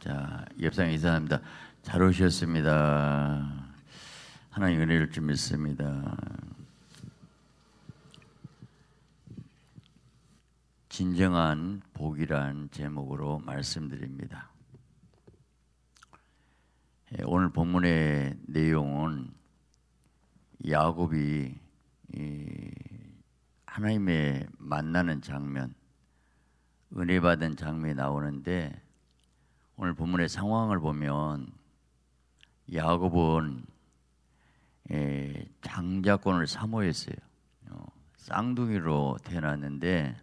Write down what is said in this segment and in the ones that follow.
자, 옆상 인사합니다. 잘 오셨습니다. 하나님 은혜를 좀 믿습니다. 진정한 복이란 제목으로 말씀드립니다. 예, 오늘 본문의 내용은 야곱이 하나님의 만나는 장면, 은혜 받은 장면이 나오는데 오늘 본문의 상황을 보면 야곱은 예, 장자권을 사모했어요. 어, 쌍둥이로 태어났는데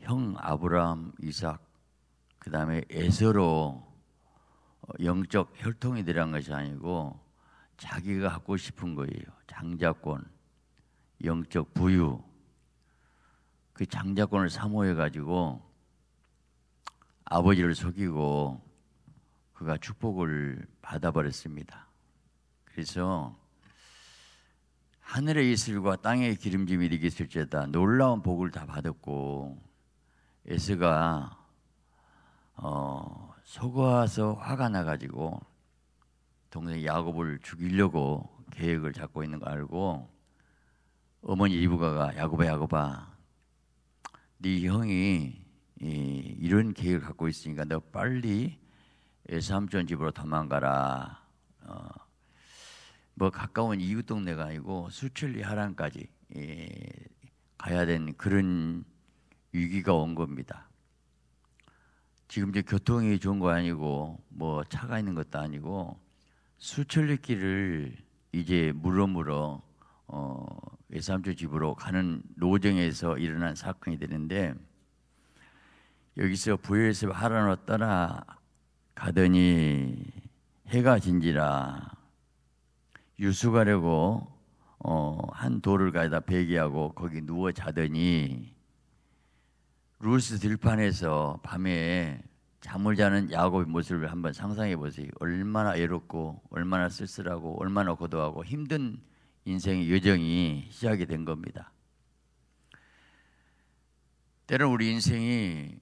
형 아브라함, 이삭, 그 다음에 에서로 어, 영적 혈통이 되란 것이 아니고 자기가 갖고 싶은 거예요. 장자권, 영적 부유. 그 장자권을 사모해 가지고 아버지를 속이고 그가 축복을 받아버렸습니다. 그래서 하늘의 이슬과 땅의 기름짐이 되겠을죄다 놀라운 복을 다 받았고 에스가 어, 속아서 화가 나가지고 동생 야곱을 죽이려고 계획을 잡고 있는 거 알고 어머니 이브가가 야곱아 야곱아 네 형이 이, 런 계획을 갖고 있으니까 너 빨리 삼촌 집으로 도망가라. 어, 뭐 가까운 이웃 동네가 아니고 수출리 하란까지 예, 가야 된 그런 위기가 온 겁니다. 지금 이제 교통이 좋은 거 아니고 뭐 차가 있는 것도 아니고 수철리길을 이제 물어물어 어, 외삼촌 집으로 가는 노정에서 일어난 사건이 되는데 여기서 부여에서 하라 놓더라 가더니 해가 진지라 유수가려고 어, 한 돌을 가다 베개하고 거기 누워 자더니 루스 들판에서 밤에 잠을 자는 야곱의 모습을 한번 상상해 보세요. 얼마나 외롭고 얼마나 쓸쓸하고 얼마나 고도하고 힘든 인생의 여정이 시작이 된 겁니다. 때로 우리 인생이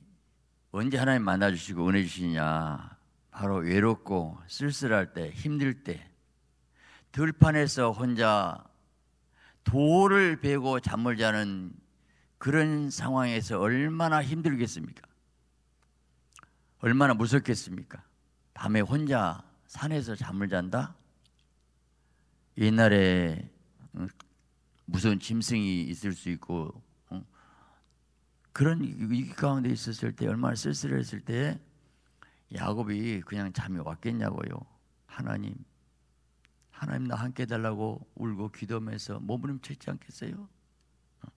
언제 하나님 만나주시고 은혜 주시냐? 바로 외롭고 쓸쓸할 때, 힘들 때, 들판에서 혼자 돌을 베고 잠을 자는 그런 상황에서 얼마나 힘들겠습니까? 얼마나 무섭겠습니까? 밤에 혼자 산에서 잠을 잔다? 옛날에 무슨 짐승이 있을 수 있고 그런 위기 가운데 있었을 때 얼마나 쓸쓸했을 때 야곱이 그냥 잠이 왔겠냐고요. 하나님, 하나님 나 함께 달라고 울고 기도하면서 몸부림치지 않겠어요? 어.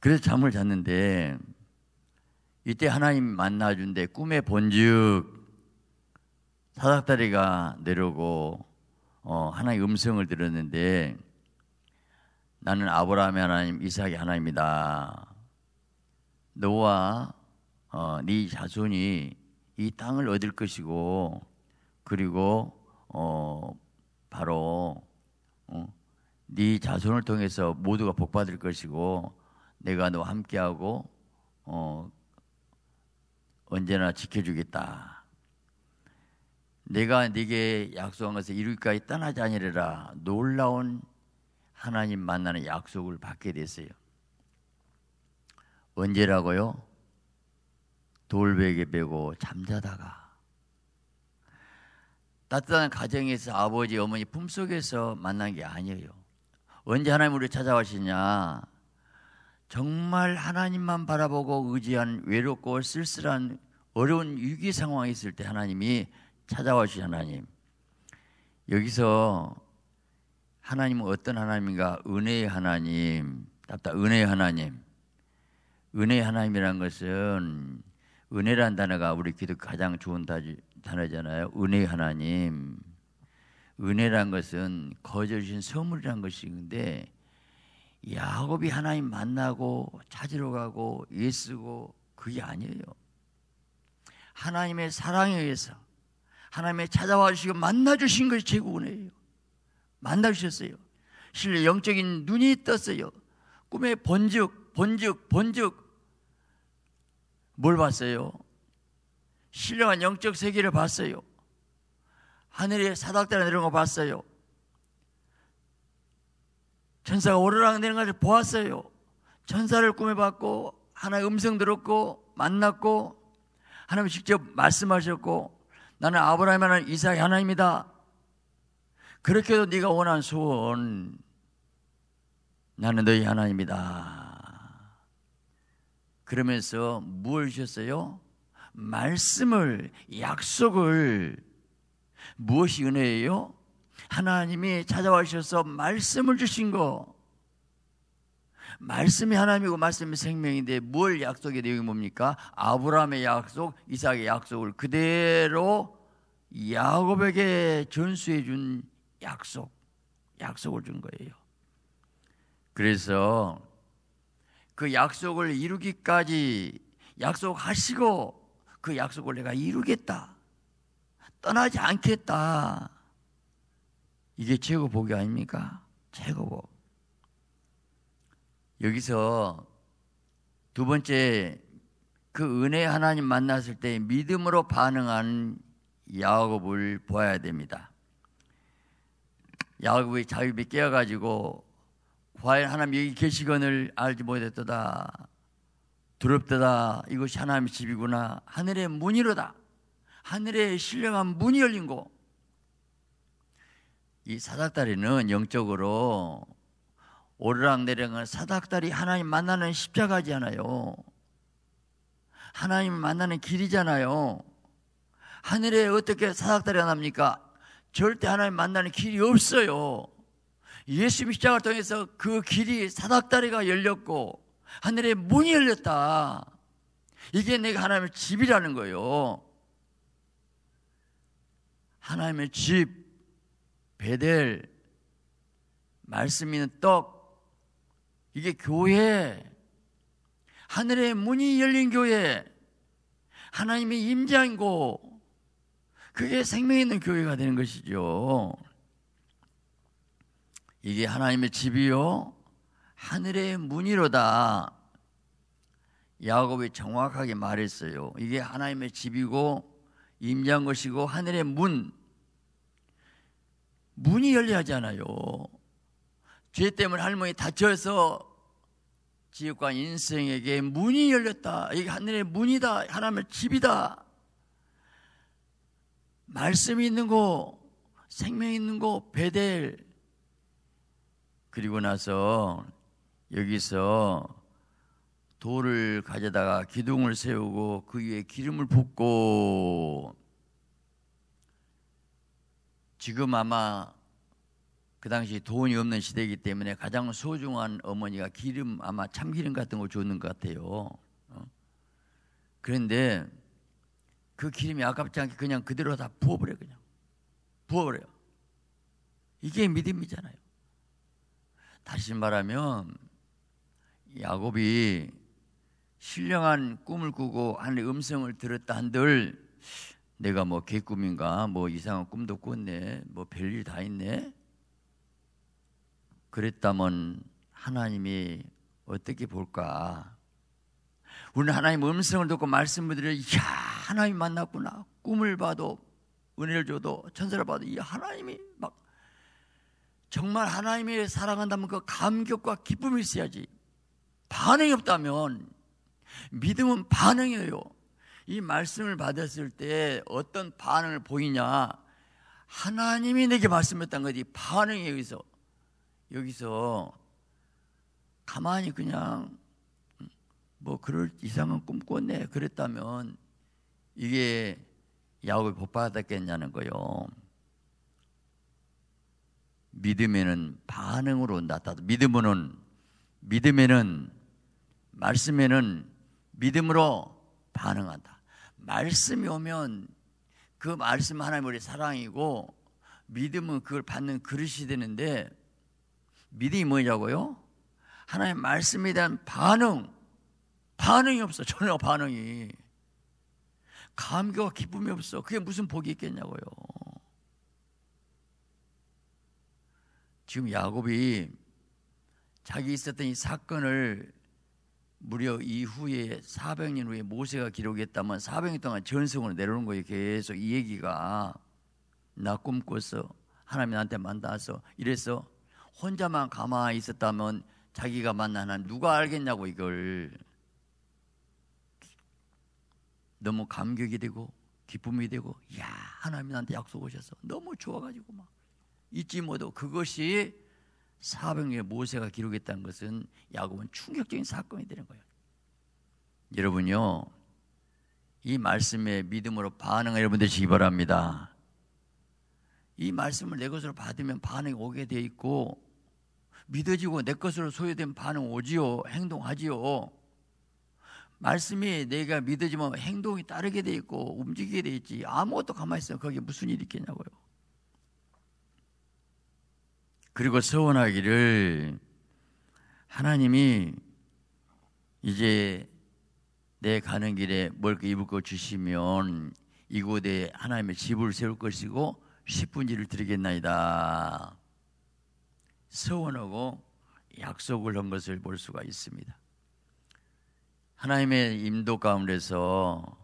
그래서 잠을 잤는데 이때 하나님 만나준데 꿈에 본즉 사닥다리가 내려오고 어, 하나의 음성을 들었는데 나는 아브라함의 하나님, 이삭의 하나님이다. 너와 어, 네 자손이 이 땅을 얻을 것이고 그리고 어, 바로 어, 네 자손을 통해서 모두가 복받을 것이고 내가 너와 함께하고 어, 언제나 지켜주겠다. 내가 네게 약속한 것을 이루기까지 떠나지 아니라 놀라운 하나님 만나는 약속을 받게 됐어요. 언제라고요? 돌베개 베고 잠자다가 따뜻한 가정에서 아버지 어머니 품속에서 만난 게 아니에요. 언제 하나님 우리 찾아오시냐? 정말 하나님만 바라보고 의지한 외롭고 쓸쓸한 어려운 위기 상황이 있을 때 하나님이 찾아오신 하나님. 여기서 하나님은 어떤 하나님인가? 은혜의 하나님, 답다 은혜의 하나님. 은혜 하나님이란 것은 은혜란 단어가 우리 기도 가장 좋은 단어잖아요. 은혜 하나님. 은혜란 것은 거저 주신 선물이란 것인데 야곱이 하나님 만나고 찾으러 가고 예수고 그게 아니에요. 하나님의 사랑에 의해서 하나님의 찾아와 주시고 만나 주신 것이 최고 은혜예요. 만나 주셨어요. 실내 영적인 눈이 떴어요. 꿈의 본즉 본즉 본즉 뭘 봤어요? 신령한 영적 세계를 봤어요. 하늘에 사닥대라 내려온 거 봤어요. 천사가 오르락 내리는 것을 보았어요. 천사를 꿈에 봤고 하나의 음성 들었고 만났고 하나님 직접 말씀하셨고 나는 아브라함 하나 님 이삭 하나입니다. 그렇게 해도 네가 원한 소원 나는 너희 하나입니다. 그러면서 무엇 주셨어요? 말씀을 약속을 무엇이 은혜예요? 하나님이 찾아와 주셔서 말씀을 주신 거. 말씀이 하나님이고 말씀이 생명인데 뭘 약속의 내용이 뭡니까? 아브라함의 약속, 이삭의 약속을 그대로 야곱에게 전수해 준 약속, 약속을 준 거예요. 그래서 그 약속을 이루기까지 약속하시고 그 약속을 내가 이루겠다. 떠나지 않겠다. 이게 최고 복이 아닙니까? 최고 복. 여기서 두 번째 그 은혜 하나님 만났을 때 믿음으로 반응한 야곱을 보아야 됩니다. 야곱의 자유이 깨어가지고 과연 하나님 여기 계시건을 알지 못했도다. 두렵다다. 이것이 하나님 집이구나. 하늘의 문이로다. 하늘의 신령한 문이 열린 곳. 이 사닥다리는 영적으로 오르락내리락은 사닥다리 하나님 만나는 십자가잖아요. 하나님 만나는 길이잖아요. 하늘에 어떻게 사닥다리가 납니까? 절대 하나님 만나는 길이 없어요. 예수 십자가를 통해서 그 길이 사닥다리가 열렸고 하늘의 문이 열렸다. 이게 내가 하나님의 집이라는 거예요. 하나님의 집, 베델, 말씀 있는 떡, 이게 교회, 하늘의 문이 열린 교회, 하나님의 임재한 곳, 그게 생명 있는 교회가 되는 것이죠. 이게 하나님의 집이요 하늘의 문이로다. 야곱이 정확하게 말했어요. 이게 하나님의 집이고 임장 것이고 하늘의 문 문이 열려야 하잖아요. 죄 때문에 할머니 다쳐서 지옥과 인생에게 문이 열렸다. 이게 하늘의 문이다. 하나님의 집이다. 말씀이 있는 곳 생명이 있는 곳 베델, 그리고 나서 여기서 돌을 가져다가 기둥을 세우고 그 위에 기름을 붓고 지금 아마 그 당시 돈이 없는 시대이기 때문에 가장 소중한 어머니가 기름 아마 참기름 같은 걸 줬는 것 같아요. 어? 그런데 그 기름이 아깝지 않게 그냥 그대로 다 부어버려 그냥 부어버려요. 이게 믿음이잖아요. 다시 말하면 야곱이 신령한 꿈을 꾸고 하늘의 음성을 들었다 한들 내가 뭐 개꿈인가 뭐 이상한 꿈도 꿨네 뭐 별일 다 있네 그랬다면 하나님이 어떻게 볼까 우리는 하나님 음성을 듣고 말씀을 드려 야 하나님 만났구나 꿈을 봐도 은혜를 줘도 천사를 봐도 이 하나님이 정말 하나님이 사랑한다면 그 감격과 기쁨이 있어야지. 반응이 없다면 믿음은 반응이에요. 이 말씀을 받았을 때 어떤 반응을 보이냐? 하나님이 내게 말씀했던 거지. 반응이 여기서 여기서 가만히 그냥 음, 뭐 그럴 이상은 꿈꿨네 그랬다면 이게 야곱이 복 받았겠냐는 거요. 믿음에는 반응으로 나타나. 믿음은 믿음에는 말씀에는 믿음으로 반응한다. 말씀이 오면 그 말씀 하나님 우리 사랑이고 믿음은 그걸 받는 그릇이 되는데 믿음이 뭐냐고요? 하나님 말씀에 대한 반응 반응이 없어 전혀 반응이 감격 기쁨이 없어 그게 무슨 복이 있겠냐고요 지금 야곱이 자기 있었던 이 사건을 무려 이후에 400년 후에 모세가 기록했다면 400년 동안 전승으로 내려오는 거예요. 계속 이 얘기가 나꿈꿨서 하나님 나한테 만나서 이래서 혼자만 가만히 있었다면 자기가 만난 나님 누가 알겠냐고 이걸 너무 감격이 되고 기쁨이 되고 야 하나님 나한테 약속하셔서 너무 좋아가지고 막 잊지 못하고 그것이 사병의 모세가 기록했다는 것은 야곱은 충격적인 사건이 되는 거예요. 여러분요, 이 말씀에 믿음으로 반응을 여러분 되시기 바랍니다. 이 말씀을 내 것으로 받으면 반응이 오게 되어 있고 믿어지고 내 것으로 소유된 반응 오지요, 행동하지요. 말씀이 내가 믿어지면 행동이 따르게 되어 있고 움직이게 되어 있지 아무것도 가만히 있으면 거기에 무슨 일이 있겠냐고요. 그리고 서원하기를 하나님이 이제 내 가는 길에 뭘 입을 거 주시면 이곳에 하나님의 집을 세울 것이고 십분지를 드리겠나이다. 서원하고 약속을 한 것을 볼 수가 있습니다. 하나님의 임도 가운데서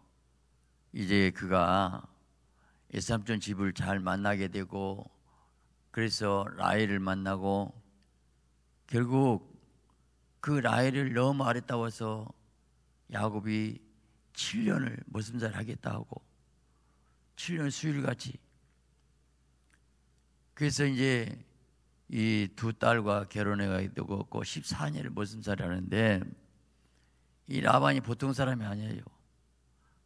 이제 그가 에삼촌 집을 잘 만나게 되고 그래서 라헬을 만나고 결국 그 라헬을 너무 아랬다고 해서 야곱이 7년을 머슴살 하겠다 하고 7년 수일같이 그래서 이제 이 두 딸과 결혼해가 되고 14년을 그 머슴살 하는데 이 라반이 보통 사람이 아니에요.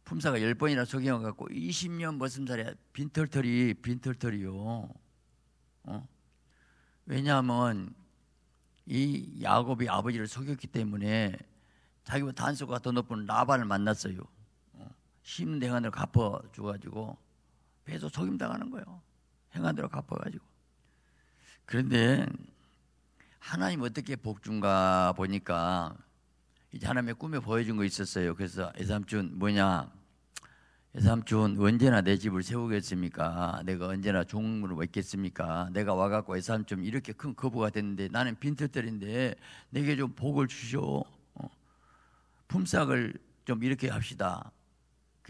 품사가 10번이나 소개해 갖고 20년 머슴살이야. 빈털털이 빈털털이요. 어? 왜냐하면 이 야곱이 아버지를 속였기 때문에 자기보다 뭐 단수가 더 높은 라반을 만났어요. 어? 심대 행한대로 갚아주가지고 계속 속임당하는 거예요. 행한대로 갚아가지고. 그런데 하나님 어떻게 복준가 보니까 이제 하나님의 꿈에 보여준 거 있었어요. 그래서 이삼준 뭐냐 예삼촌 언제나 내 집을 세우겠습니까? 내가 언제나 종으로 있겠습니까? 내가 와갖고 예삼촌 이렇게 큰 거부가 됐는데 나는 빈털털인데 내게 좀 복을 주시오. 어. 품삯을 좀 이렇게 합시다.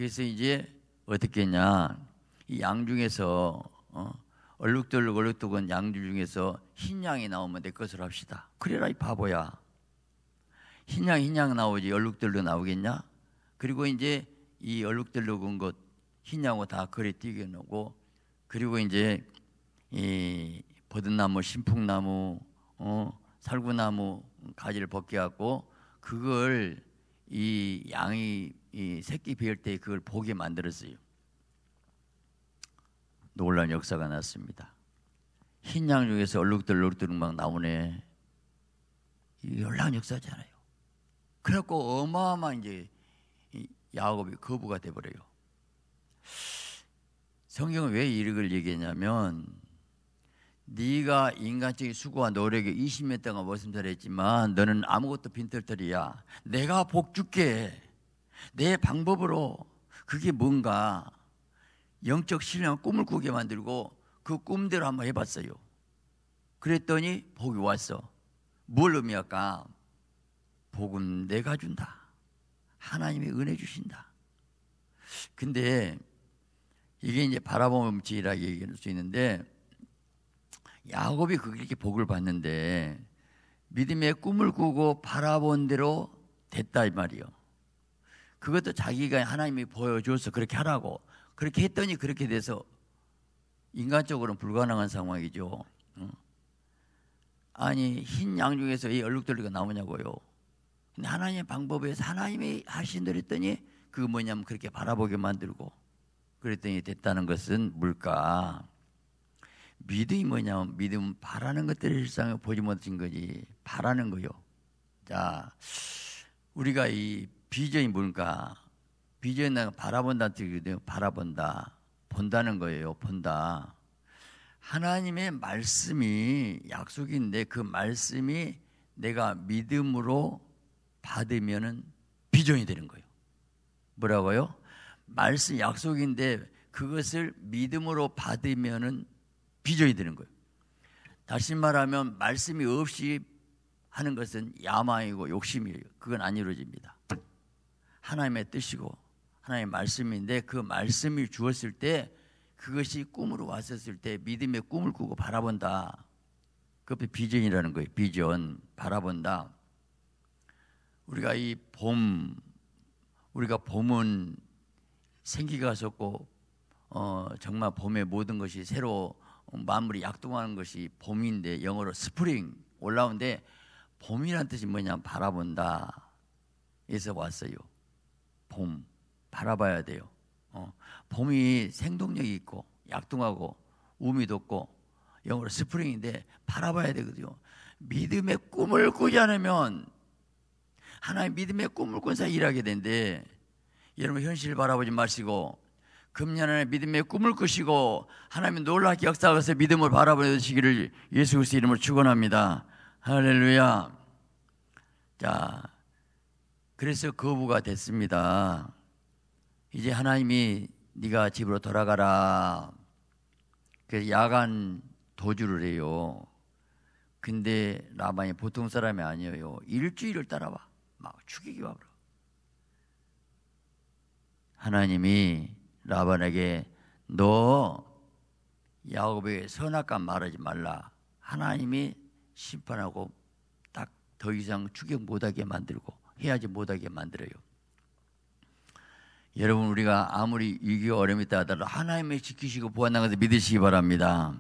그래서 이제 어떻게 했냐. 이 양 중에서 어, 얼룩덜룩 얼룩덜룩한양들 중에서 흰 양이 나오면 내 것으로 합시다. 그래라 이 바보야. 흰 양 흰 양 나오지 얼룩덜룩 나오겠냐? 그리고 이제 이 얼룩덜룩 은것 흰양호 다그리 띄게 놓고 그리고 이제 이 버든나무, 신풍나무, 어, 살구나무 가지를 벗겨 갖고 그걸 이 양이 이 새끼 베일 때 그걸 보게 만들었어요. 놀란 역사가 났습니다. 흰양 중에서 얼룩덜룩덜룩 막 나오네. 이 놀란 역사잖아요. 그래갖고 어마어마 이제 야곱이 거부가 돼버려요. 성경은 왜 이걸 얘기했냐면 네가 인간적인 수고와 노력에 20년 동안 머슴살했지만 너는 아무것도 빈털털이야. 내가 복 줄게. 내 방법으로 그게 뭔가 영적 신뢰 꿈을 꾸게 만들고 그 꿈대로 한번 해봤어요. 그랬더니 복이 왔어. 뭘 의미할까? 복은 내가 준다. 하나님이 은혜 주신다. 근데 이게 이제 바라보면 지라 얘기할 수 있는데 야곱이 그렇게 복을 받는데 믿음의 꿈을 꾸고 바라본 대로 됐다 이 말이요. 그것도 자기가 하나님이 보여줘서 그렇게 하라고 그렇게 했더니 그렇게 돼서 인간적으로는 불가능한 상황이죠. 아니 흰 양중에서 이 얼룩덜리가 나오냐고요. 하나님의 방법에서 하나님이 하신 대로 했더니 그 뭐냐면 그렇게 바라보게 만들고 그랬더니 됐다는 것은 뭘까? 믿음이 뭐냐면 믿음 바라는 것들을 일상에 보지 못한 거지 바라는 거요. 자, 우리가 이 비전이 뭘까? 비전이 바라본다는 뜻이거든요. 바라본다, 본다는 거예요. 본다. 하나님의 말씀이 약속인데 그 말씀이 내가 믿음으로 받으면은 비전이 되는 거예요. 뭐라고요? 말씀 약속인데 그것을 믿음으로 받으면은 비전이 되는 거예요. 다시 말하면 말씀이 없이 하는 것은 야망이고 욕심이에요. 그건 안 이루어집니다. 하나님의 뜻이고 하나님의 말씀인데 그 말씀이 주었을 때 그것이 꿈으로 왔었을 때 믿음의 꿈을 꾸고 바라본다. 그게 비전이라는 거예요. 비전 바라본다. 우리가 이 봄, 우리가 봄은 생기가 섰고 어, 정말 봄의 모든 것이 새로 마무리 약동하는 것이 봄인데 영어로 스프링 올라오는데 봄이란 뜻이 뭐냐 바라본다 에서 왔어요 봄 바라봐야 돼요 어, 봄이 생동력이 있고 약동하고 우미 돋고 영어로 스프링인데 바라봐야 되거든요 믿음의 꿈을 꾸지 않으면 하나의 믿음의 꿈을 꾼 사람 일하게 된대. 여러분 현실 을 바라보지 마시고 금년에 믿음의 꿈을 꾸시고 하나님의 놀라게 역사가서 믿음을 바라보시기를 예수 그리스도 이름으로 축원합니다. 할렐루야. 자, 그래서 거부가 됐습니다. 이제 하나님이 네가 집으로 돌아가라. 그래서 야간 도주를 해요. 근데 라반이 보통 사람이 아니에요. 일주일을 따라와. 막 죽이기 바로. 하나님이 라반에게 너 야곱의 선악감 말하지 말라. 하나님이 심판하고 딱 더 이상 추격 못하게 만들고 해야지 못하게 만들어요. 여러분 우리가 아무리 위기 어려움이 있다 하더라도 하나님의 지키시고 보완당는 것을 믿으시기 바랍니다.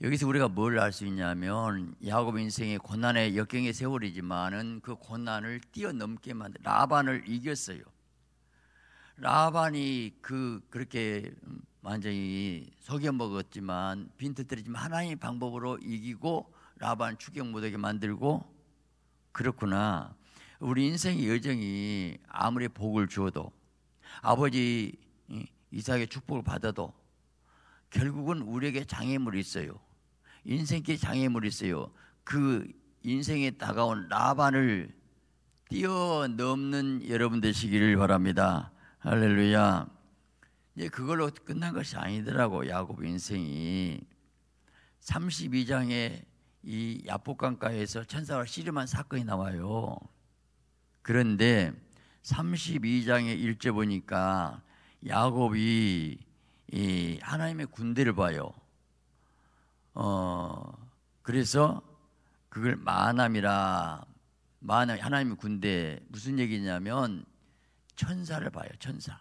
여기서 우리가 뭘 알 수 있냐면 야곱 인생의 고난의 역경의 세월이지만은 그 고난을 뛰어넘게 만든 라반을 이겼어요. 라반이 그 그렇게 완전히 속여 먹었지만 빈트리지만 하나님의 방법으로 이기고 라반 추격 못하게 만들고 그렇구나. 우리 인생의 여정이 아무리 복을 주어도 아버지 이삭의 축복을 받아도 결국은 우리에게 장애물이 있어요. 인생께 장애물이 있어요. 그 인생에 다가온 라반을 뛰어넘는 여러분 되시기를 바랍니다. 할렐루야. 이제 그걸로 끝난 것이 아니더라고 야곱 인생이 32장에 이 야복강가에서 천사와 씨름한 사건이 나와요. 그런데 3 2장에 일제 보니까 야곱이 이 하나님의 군대를 봐요. 어, 그래서 그걸 만남이라만남 하나님의 군대 무슨 얘기냐면 천사를 봐요. 천사.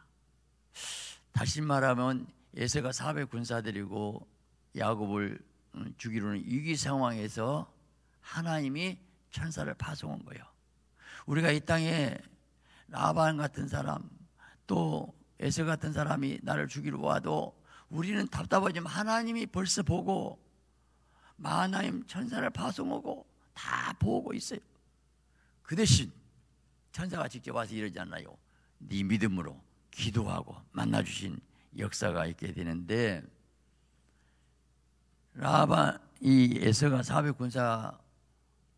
다시 말하면 예세가 400 군사들이고 야곱을 음, 죽이려는 위기 상황에서 하나님이 천사를 파송한 거예요. 우리가 이 땅에 라반 같은 사람 또 에서 같은 사람이 나를 죽이러 와도 우리는 답답하지만 하나님이 벌써 보고 마하나임 천사를 파송하고 다 보고 있어요. 그 대신 천사가 직접 와서 이러지 않나요? 네 믿음으로 기도하고 만나주신 역사가 있게 되는데 라바 이 에서가 사백 군사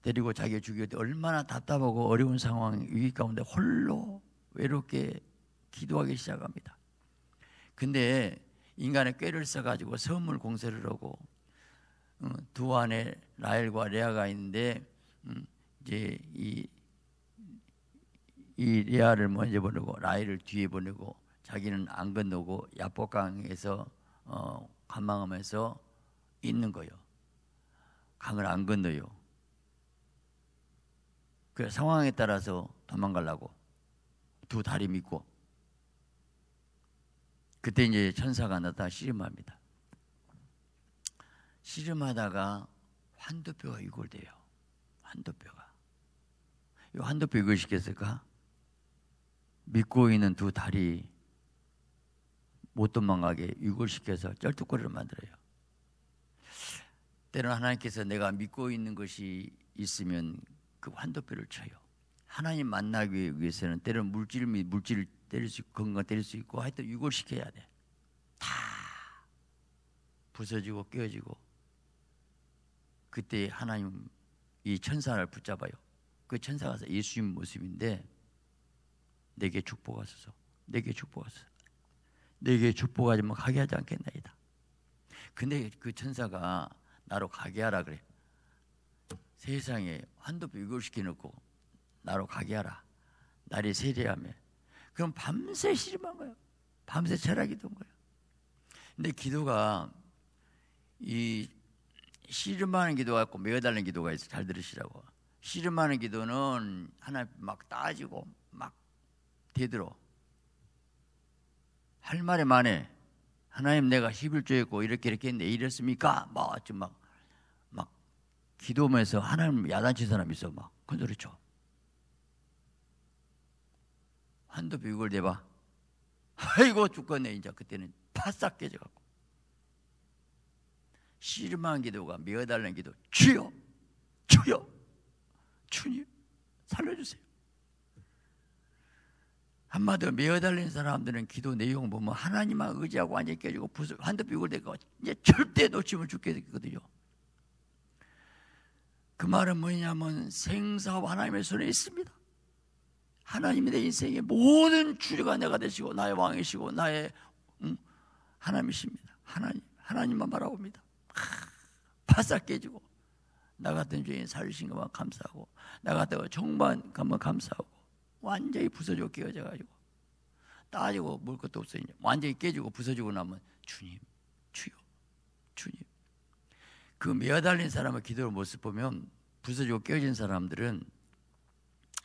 데리고 자기 죽일 때 얼마나 답답하고 어려운 상황 위기 가운데 홀로 외롭게 기도하기 시작합니다. 근데 인간의 꾀를 써가지고 선물 공세를 하고 어, 두 안에 라헬과 레아가 있는데 음, 이제 이, 이 레아를 먼저 보내고 라헬을 뒤에 보내고 자기는 안 건너고 야복강에서 어, 관망하면서 있는 거요. 강을 안 건너요. 그 상황에 따라서 도망가려고 두 다리 믿고 그때 이제 천사가 나타 씨름합니다. 씨름하다가 환두뼈가 이골돼요. 환두뼈가. 이 환두뼈 이골시켰을까? 믿고 있는 두 다리 못 도망가게 이골시켜서 쩔뚝거리를 만들어요. 때로는 하나님께서 내가 믿고 있는 것이 있으면 그 환도뼈를 쳐요. 하나님 만나기 위해서는 때로는 물질 및 물질을 때릴 수 있고 건강 때릴 수 있고 하여튼 유골시켜야 돼. 다 부서지고 깨어지고 그때 하나님 이 천사를 붙잡아요. 그 천사가 예수님 모습인데 내게 축복하소서. 내게 축복하소서. 내게 축복하지 면 뭐 가게 하지 않겠나이다. 근데 그 천사가 나로 가게 하라 그래. 세상에 한도 비교시켜 놓고 나로 가게 하라. 날이 세리하며. 그럼 밤새 씨름한 거예요. 밤새 철학이던 거예요. 근데 기도가 이 씨름하는 기도가 있고 매달리는 기도가 있어요. 잘 들으시라고. 씨름하는 기도는 하나 막 따지고 막 되들어. 할 말에 만해. 하나님 내가 11조 했고 이렇게 이렇게 했는데 이랬습니까? 막, 막, 막 기도하면서 하나님 야단친 사람 있어. 막 큰소리 쳐. 한두 비육을 대봐. 아이고 죽겠네 이제 그때는 바싹 깨져갖고 실망 기도가 미어달라는 기도 주여 주여 주님 살려주세요 한마디로 미어달린 사람들은 기도 내용 보면 하나님만 의지하고 완전히 깨지고 부술 한두비굴 되고 이제 절대 놓치면 죽게 되거든요 그 말은 뭐냐면 생사와 하나님의 손에 있습니다 하나님이 내 인생의 모든 주류가 내가 되시고 나의 왕이시고 나의 음, 하나님이십니다. 하나님 하나님만 바라봅니다. 아, 바싹 깨지고 나 같은 죄인 살리신 것만 감사하고 나 같은 정반 것만 감사하고 완전히 부서지 깨어져 가지고 따지고 물 것도 없어 이 완전히 깨지고 부서지고 나면 주님 주요 주님 그 매달린 사람의 기도를 모습 보면 부서지고 깨어진 사람들은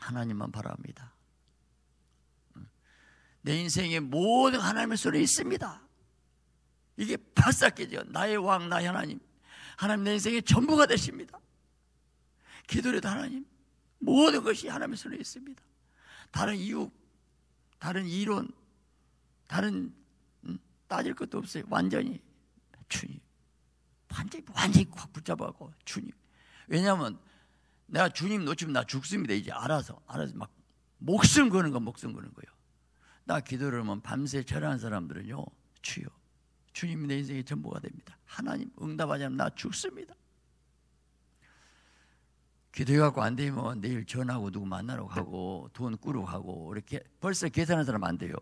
하나님만 바랍니다. 음. 내 인생에 모든 하나님의 소리 있습니다. 이게 바싹해져 나의 왕, 나의 하나님. 하나님 내 인생의 전부가 되십니다. 기도해도 하나님, 모든 것이 하나님의 손에 있습니다. 다른 이유, 다른 이론, 다른 음, 따질 것도 없어요. 완전히 주님. 완전히, 완전히 확 붙잡아고 주님. 왜냐하면 내가 주님 놓치면 나 죽습니다. 이제 알아서 알아서 막 목숨 거는 거 목숨 거는 거요나 기도를 하면 밤새 절하는 사람들은요 주요 주님 내 인생의 전부가 됩니다. 하나님 응답하지 않으면 나 죽습니다. 기도해갖고 안 되면 내일 전하고 누구 만나러 가고 돈 꾸러 가고 이렇게 벌써 계산한 사람 안 돼요.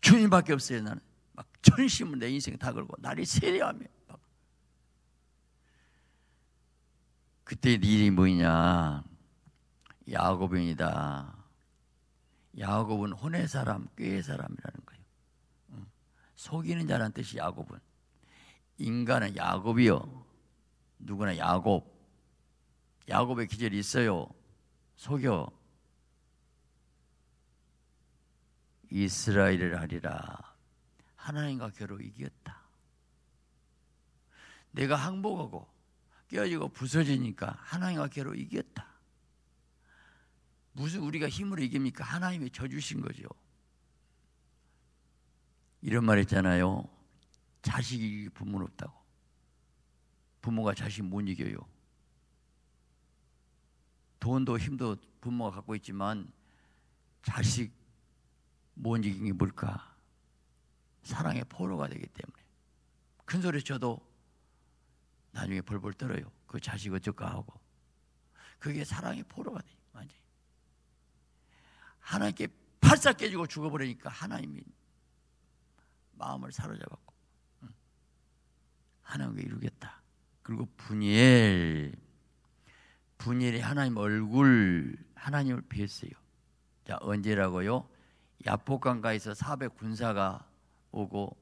주님밖에 없어요 나는 막 전심을 내 인생 다 걸고 날이 세려하며 그때 일이 뭐냐? 야곱입니다 야곱은 혼의 사람, 꾀의 사람이라는 거예요. 속이는 자란 뜻이 야곱은. 인간은 야곱이요. 누구나 야곱. 야곱의 기절이 있어요. 속여. 이스라엘을 하리라. 하나님과 겨루 이겼다. 내가 항복하고 깨어지고 부서지니까 하나님과 괴로 이겼다. 무슨 우리가 힘으로 이깁니까? 하나님이 져주신 거죠. 이런 말 했잖아요. 자식이 부모는 없다고. 부모가 자식 못 이겨요. 돈도 힘도 부모가 갖고 있지만 자식 못 이긴 게 뭘까? 사랑의 포로가 되기 때문에. 큰 소리 쳐도 나중에 벌벌 떨어요. 그 자식 어쩌까 하고. 그게 사랑의 포로가 돼요. 완전 하나님께 팔싹 깨지고 죽어버리니까 하나님이 마음을 사로잡았고 하나님께 이루겠다. 그리고 분이분이이 하나님 얼굴 하나님을 했어요자 언제라고요? 야폭강가에서400 군사가 오고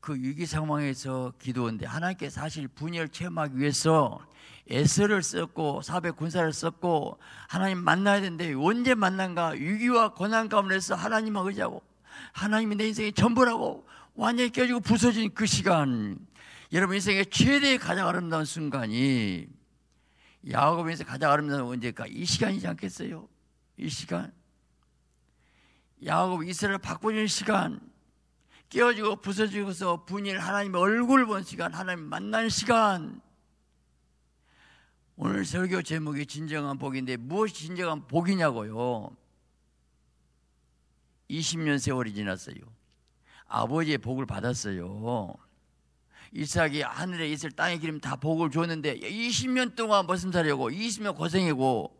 그 위기 상황에서 기도한데 하나님께 사실 분열 체험하기 위해서 에서를 썼고 사백 군사를 썼고 하나님 만나야 되는데 언제 만난가 위기와 고난 가운데서 하나님을 의지하고 하나님이 내 인생의 전부라고 완전히 깨지고 부서진 그 시간 여러분 인생의 최대의 가장 아름다운 순간이 야곱 에서 가장 아름다운 언제까 일이 시간이지 않겠어요? 이 시간 야곱 이스라엘 바꾸는 시간 깨어지고 부서지고서 분일 하나님의 얼굴 본 시간, 하나님 만난 시간. 오늘 설교 제목이 진정한 복인데 무엇이 진정한 복이냐고요? 20년 세월이 지났어요. 아버지의 복을 받았어요. 이삭이 하늘에 있을 땅에 기름 다 복을 줬는데 20년 동안 머슴살이고 20년 고생이고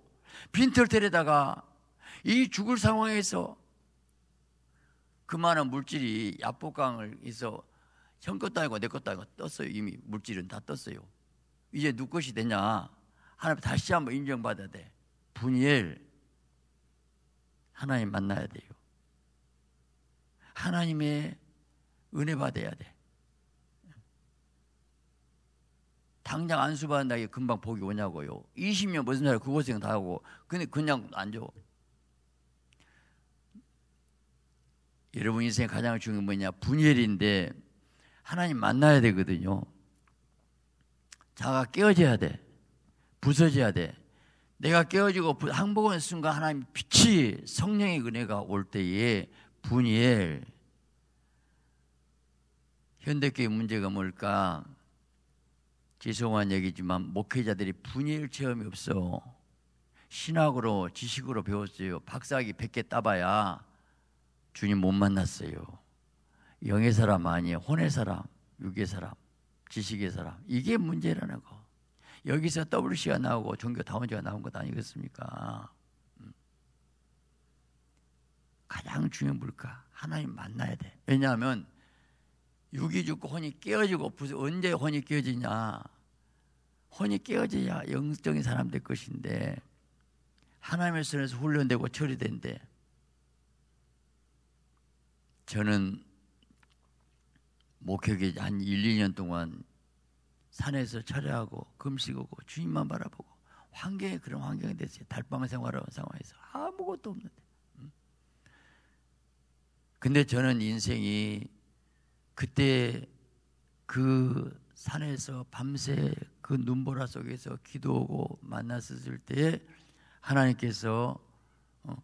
빈털털려다가이 죽을 상황에서 그만한 물질이 야복강을에서 형 것도 아니고 내 것도 아니고 떴어요. 이미 물질은 다 떴어요. 이제 누 것이 되냐? 하나님 다시 한번 인정받아야 돼. 분이 하나님 만나야 돼요. 하나님의 은혜 받아야 돼. 당장 안수 받는다 금방 복이 오냐고요. 20년 무슨 사람 그 고생 다 하고 근데 그냥 안 줘. 여러분 인생에 가장 중요한 뭐냐? 분열인데 하나님 만나야 되거든요. 자가 깨어져야 돼. 부서져야 돼. 내가 깨어지고 항복하는 순간 하나님 빛이 성령의 은혜가 올 때에 분열 현대교회 문제가 뭘까? 죄송한 얘기지만 목회자들이 분열 체험이 없어. 신학으로 지식으로 배웠어요. 박사학위 100개 따봐야 주님 못 만났어요. 영의 사람 아니에요. 혼의 사람, 육의 사람, 지식의 사람. 이게 문제라는 거. 여기서 WC가 나오고 종교 다원제가 나온 것 아니겠습니까? 음. 가장 중요한 물가 하나님 만나야 돼. 왜냐하면 육이 죽고 혼이 깨어지고 언제 혼이 깨어지냐? 혼이 깨어져야 영적인 사람 될 것인데 하나님의 손에서 훈련되고 처리된대. 저는 목회기 한 1, 2년 동안 산에서 철회하고 금식하고 주님만 바라보고 환경에 그런 환경이 됐어요. 달방 생활하는 상황에서 아무것도 없는데. 음? 근데 저는 인생이 그때 그 산에서 밤새 그 눈보라 속에서 기도하고 만났을 때에 하나님께서 어,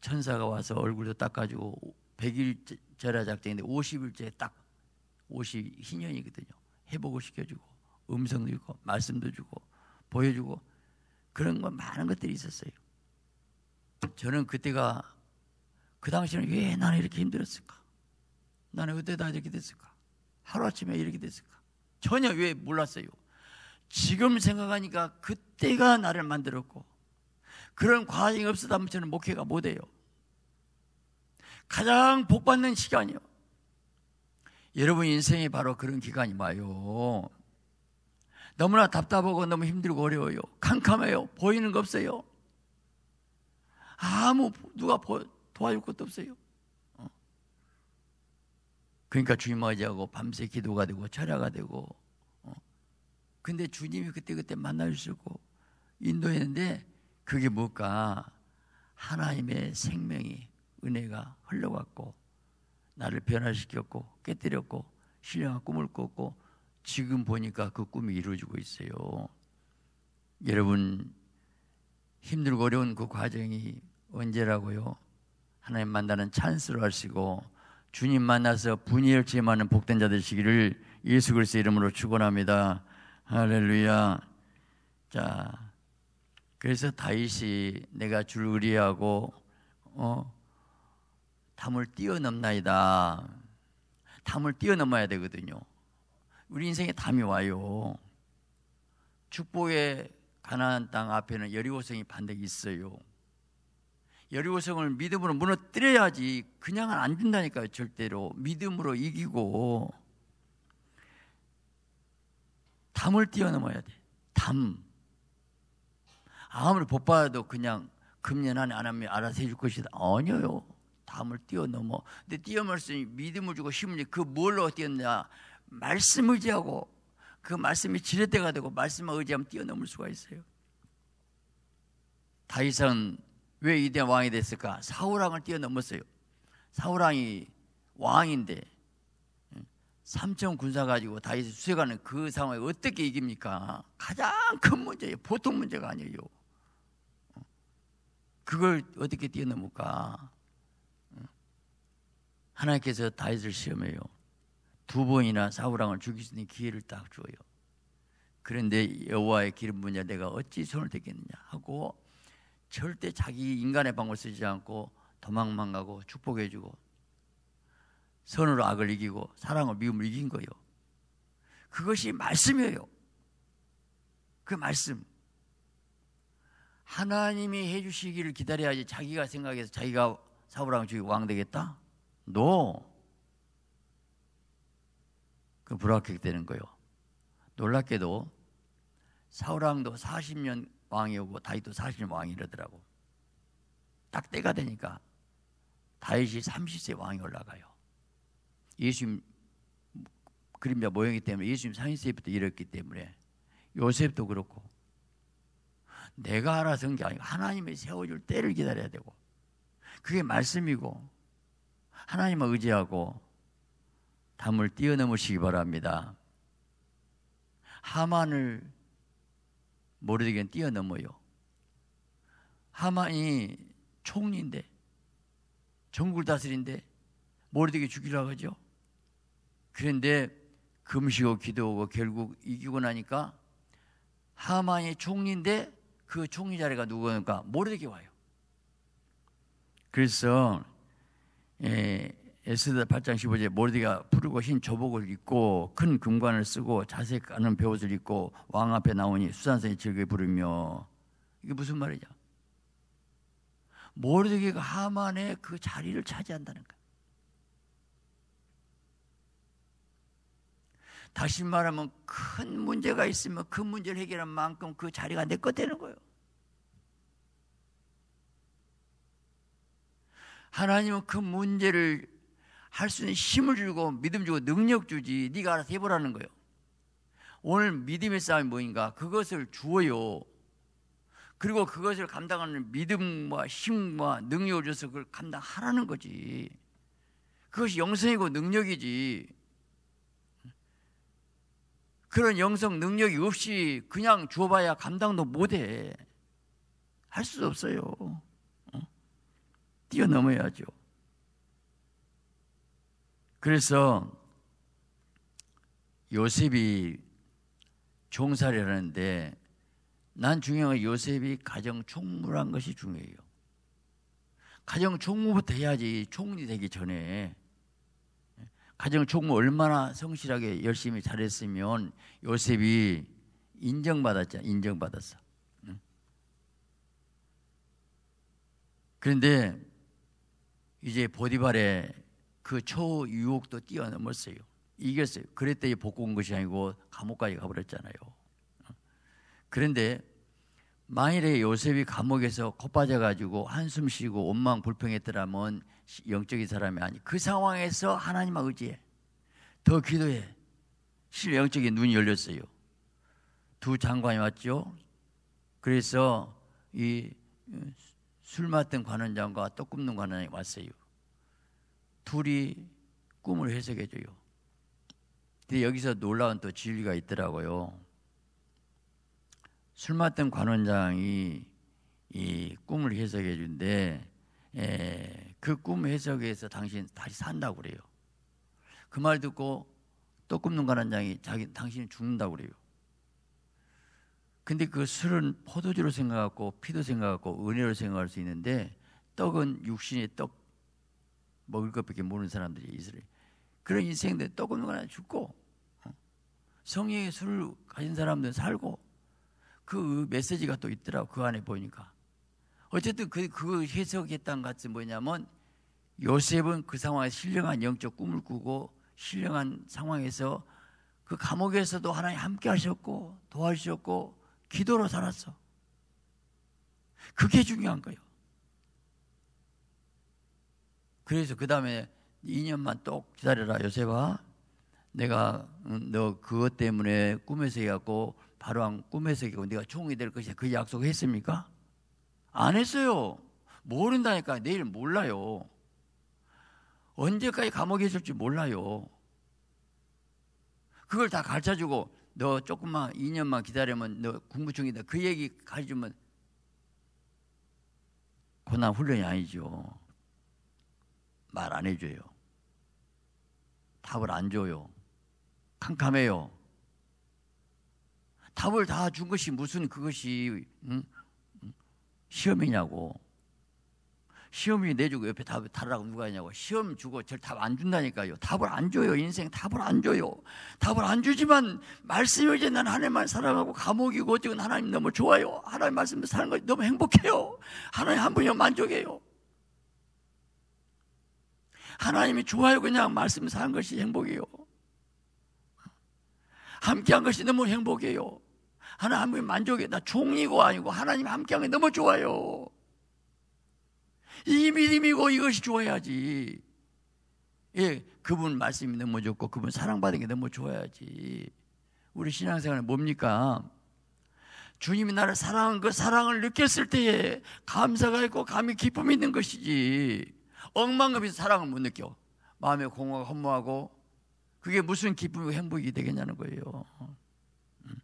천사가 와서 얼굴도 닦아주고 1 0 0일절하작정인데 50일째 딱 50, 희년이거든요 회복을 시켜주고 음성도 주고 말씀도 주고 보여주고 그런 거 많은 것들이 있었어요 저는 그때가 그 당시에는 왜 나는 이렇게 힘들었을까? 나는 그때 게다 이렇게 됐을까? 하루아침에 이렇게 됐을까? 전혀 왜 몰랐어요 지금 생각하니까 그때가 나를 만들었고 그런 과정이 없었다면 저는 목회가 못해요 가장 복받는 시간이요. 여러분 인생이 바로 그런 기간이 와요. 너무나 답답하고 너무 힘들고 어려워요. 캄캄해요. 보이는 거 없어요. 아무 누가 도와줄 것도 없어요. 어. 그러니까 주님 맞이하고 밤새 기도가 되고 철야가 되고 어. 근데 주님이 그때그때 만나주시고 인도했는데 그게 뭘까? 하나님의 생명이 은혜가 흘러갔고 나를 변화시켰고 깨뜨렸고 신령한 꿈을 꿨고 지금 보니까 그 꿈이 이루어지고 있어요. 여러분 힘들고 어려운 그 과정이 언제라고요? 하나님 만나는 찬스로 하시고 주님 만나서 분 열치 많은 복된 자 되시기를 예수 그리스도 이름으로 축원합니다. 할렐루야. 자, 그래서 다윗이 내가 줄 의리하고 어 담을 뛰어넘나이다. 담을 뛰어넘어야 되거든요. 우리 인생에 담이 와요. 축복의 가나안 땅 앞에는 여리고성이 반드시 있어요. 여리고성을 믿음으로 무너뜨려야지 그냥은 안 된다니까요. 절대로 믿음으로 이기고 담을 뛰어넘어야 돼. 담. 아무리 복 받아도 그냥 금년 안에 안 하면 알아서 해줄 것이다. 아니요. 담을 뛰어넘어. 근데 뛰어넘으니 믿음을 주고 힘을 그 뭘로 뛰었냐? 말씀 의지하고 그 말씀이 지렛대가 되고 말씀을 의지하면 뛰어넘을 수가 있어요. 다윗은 왜 이대 왕이 됐을까? 사울왕을 뛰어넘었어요. 사울왕이 왕인데 예, 삼천 군사 가지고 다윗이 수색하는 그 상황에 어떻게 이깁니까? 가장 큰 문제예요. 보통 문제가 아니에요. 어, 그걸 어떻게 뛰어넘을까? 하나님께서 다윗을 시험해요. 두 번이나 사우랑을 죽일 수 있는 기회를 딱 줘요. 그런데 여호와의 기름 분야 내가 어찌 손을 대겠느냐 하고 절대 자기 인간의 방법 쓰지 않고 도망만 가고 축복해 주고 선으로 악을 이기고 사랑으로 미움을 이긴 거예요. 그것이 말씀이에요. 그 말씀. 하나님이 해주시기를 기다려야지 자기가 생각해서 자기가 사우랑 주기 왕 되겠다? 너, 그 불합격되는 거요. 놀랍게도 사우랑도 40년 왕이오고 다윗도 40년 왕이러더라고딱 때가 되니까 다윗이 30세 왕이 올라가요. 예수님 그림자 모형이 때문에 예수님 30세부터 이랬기 때문에 요셉도 그렇고 내가 알아서 한 게 아니고 하나님이 세워줄 때를 기다려야 되고 그게 말씀이고 하나님을 의지하고 담을 뛰어넘으시기 바랍니다. 하만을 모르드 뛰어넘어요. 하만이 총리인데 정국 다스린데 모르게 죽이려고 하죠. 그런데 금시고 기도하고 결국 이기고 나니까 하만이 총리인데 그 총리 자리가 누구니까 모르게 와요. 그래서 예, 에스더 8장 15제 모르디가 푸르고 흰 조복을 입고 큰 금관을 쓰고 자색 가는 배옷을 입고 왕 앞에 나오니 수산성이 즐겨 부르며 이게 무슨 말이죠? 모르디가 하만의 그 자리를 차지한다는 거예요. 다시 말하면 큰 문제가 있으면 그 문제를 해결한 만큼 그 자리가 내 것 되는 거예요. 하나님은 그 문제를 할 수 있는 힘을 주고 믿음 주고 능력 주지 네가 알아서 해보라는 거예요. 오늘 믿음의 싸움이 뭐인가 그것을 주어요. 그리고 그것을 감당하는 믿음과 힘과 능력을 줘서 그걸 감당하라는 거지. 그것이 영성이고 능력이지. 그런 영성 능력이 없이 그냥 주어봐야 감당도 못해. 할 수 없어요. 뛰어넘어야죠. 그래서 요셉이 종살이를 하는데 난 중요한 건 요셉이 가정 총무란 것이 중요해요. 가정 총무부터 해야지 총리 되기 전에 가정 총무 얼마나 성실하게 열심히 잘했으면 요셉이 인정받았자 인정받았어. 그런데 이제 보디발의 그 초유혹도 뛰어넘었어요. 이겼어요. 그랬더니 복구온 것이 아니고 감옥까지 가버렸잖아요. 그런데 만일에 요셉이 감옥에서 콧빠져 가지고 한숨 쉬고 원망 불평했더라면 영적인 사람이 아니 그 상황에서 하나님만 의지해 더 기도해 실 영적인 눈이 열렸어요. 두 장관이 왔죠. 그래서 이술 맡은 관원장과 떡 굽는 관원장이 왔어요. 둘이 꿈을 해석해줘요. 근데 여기서 놀라운 또 진리가 있더라고요. 술 맡은 관원장이 이 꿈을 해석해 준데 그꿈 해석에서 당신 다시 산다고 그래요. 그 말 듣고 또 굽는 관원장이 자기 당신이 죽는다고 그래요. 근데 그 술은 포도주로 생각하고 피도 생각하고 은혜로 생각할 수 있는데 떡은 육신의 떡 먹을 것밖에 모르는 사람들이 있으래. 그런 인생인데떡 없는 거나 죽고 어? 성의 령 술을 가진 사람들은 살고 그 메시지가 또 있더라고 그 안에 보니까 어쨌든 그, 그 해석했던 같은 뭐냐면 요셉은 그 상황에 신령한 영적 꿈을 꾸고 신령한 상황에서 그 감옥에서도 하나님 함께 하셨고 도와주셨고 기도로 살았어. 그게 중요한 거예요. 그래서 그 다음에 2년만 또 기다려라 요셉아 내가 음, 너 그것 때문에 꿈에서 해갖고 바로왕 꿈에서 해갖고 내가 총이 될 것이야 그 약속을 했습니까? 안 했어요 모른다니까 내일 몰라요 언제까지 감옥에 있을지 몰라요 그걸 다 가르쳐주고 너 조금만 2년만 기다리면 너 군부 중이다. 그 얘기 가지면 고난 훈련이 아니죠. 말 안 해줘요. 답을 안 줘요. 캄캄해요. 답을 다 준 것이 무슨 그것이 응? 시험이냐고. 시험이 내주고 옆에 답 달라고 누가 하냐고 시험 주고 절 답 안 준다니까요 답을 안 줘요 인생 답을 안 줘요 답을 안 주지만 말씀을 이제 난 하나님만 사랑하고 감옥이고 어쨌 하나님 너무 좋아요 하나님 말씀을 사는 거 너무 행복해요 하나님 한 분이면 만족해요 하나님이 좋아요 그냥 말씀 사는 것이 행복이에요 함께한 것이 너무 행복해요 하나님 한 분이 만족해요 나 종이고 아니고 하나님 함께한 게 너무 좋아요 이 믿음이고 이것이 좋아야지. 예, 그분 말씀이 너무 좋고 그분 사랑받은 게 너무 좋아야지. 우리 신앙생활은 뭡니까? 주님이 나를 사랑한 그 사랑을 느꼈을 때에 감사가 있고 감히 기쁨이 있는 것이지. 엉망급에서 사랑을 못 느껴. 마음의 공허하고 허무하고 그게 무슨 기쁨이고 행복이 되겠냐는 거예요. 음.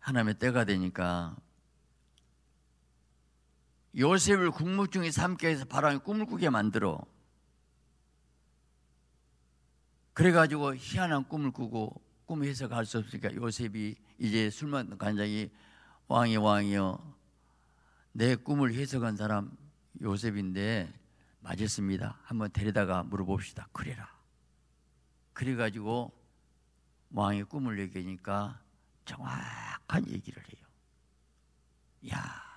하나님의 때가 되니까 요셉을 국무중에 삼게 해서 바람이 꿈을 꾸게 만들어. 그래가지고 희한한 꿈을 꾸고 꿈 해석할 수 없으니까 요셉이 이제 술만 간장이 왕이 왕이여 내 꿈을 해석한 사람 요셉인데 맞았습니다. 한번 데려다가 물어봅시다. 그래라. 그래가지고 왕의 꿈을 얘기하니까 정확한 얘기를 해요. 야.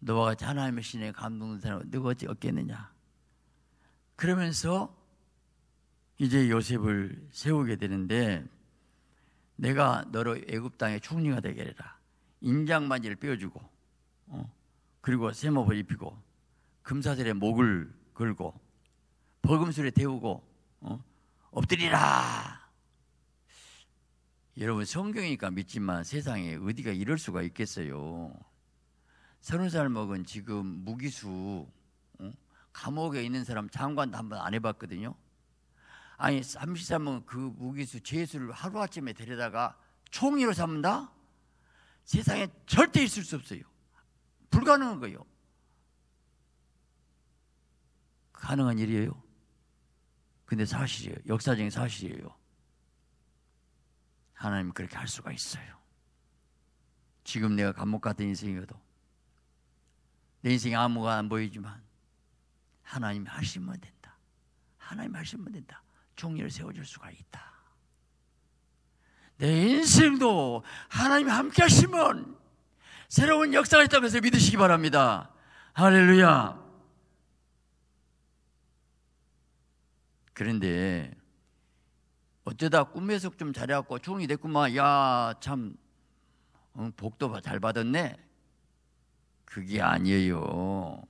너와 같이 하나님의 신에 감동된 사람은 누가 어찌 없겠느냐. 그러면서 이제 요셉을 세우게 되는데 내가 너로 애굽 땅의 총리가 되게 해라. 인장반지를 빼어주고 어? 그리고 세모을 입히고 금사슬에 목을 걸고 버금술에 태우고 어? 엎드리라. 여러분 성경이니까 믿지만 세상에 어디가 이럴 수가 있겠어요. 서른 살 먹은 지금 무기수 어? 감옥에 있는 사람 장관도 한 번 안 해봤거든요. 아니 30살 먹은 그 무기수 죄수를 하루아침에 데려다가 총리로 삼는다? 세상에 절대 있을 수 없어요. 불가능한 거예요. 가능한 일이에요. 근데 사실이에요. 역사적인 사실이에요. 하나님 그렇게 할 수가 있어요. 지금 내가 감옥 같은 인생이어도 내 인생에 아무가 안 보이지만 하나님 이 하시면 된다. 하나님 이 하시면 된다. 종이를 세워줄 수가 있다. 내 인생도 하나님 이 함께 하시면 새로운 역사가 있다고 해서 믿으시기 바랍니다. 할렐루야. 그런데 어쩌다 꿈에서 좀 잘해갖고 종이 됐구만. 야, 참, 어, 복도 잘 받았네. 그게 아니에요.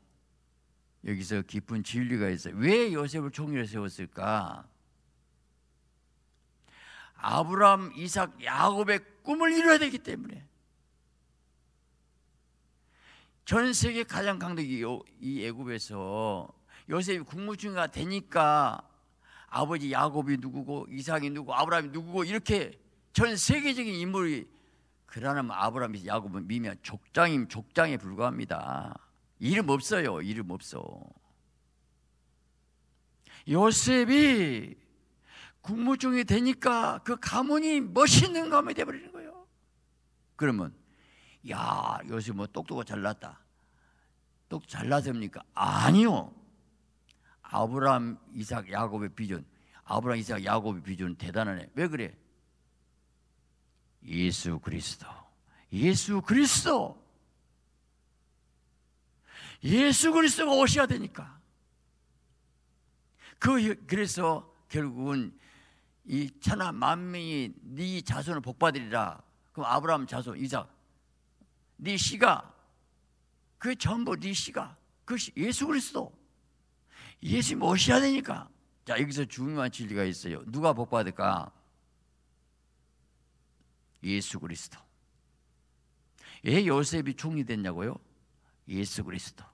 여기서 깊은 진리가 있어요. 왜 요셉을 총리로 세웠을까? 아브라함, 이삭, 야곱의 꿈을 이뤄야 되기 때문에 전 세계 가장 강력이 이 애굽에서 요셉이 국무총리가 되니까 아버지 야곱이 누구고 이삭이 누구 아브라함이 누구고 이렇게 전 세계적인 인물이 그러나 뭐 아브라함이 야곱을 미면 족장임 족장에 불과합니다. 이름 없어요. 이름 없어. 요셉이 국무총이 되니까 그 가문이 멋있는 가문이 돼버리는 거예요. 그러면 야 요셉 뭐 똑똑하고 잘났다. 똑 잘났습니까? 아니요. 아브라함 이삭 야곱의 비전, 아브라함 이삭 야곱의 비전은 대단하네. 왜 그래? 예수 그리스도. 예수 그리스도. 예수 그리스도가 오셔야 되니까. 그 그래서 결국은 이 천하 만민이 네 자손을 복받으리라. 그럼 아브라함 자손 이삭, 네 씨가 그 전부 네 씨가 그 예수 그리스도. 예수 모셔야 되니까. 자 여기서 중요한 진리가 있어요. 누가 복받을까? 예수 그리스도. 왜 요셉이 종이 됐냐고요? 예수 그리스도.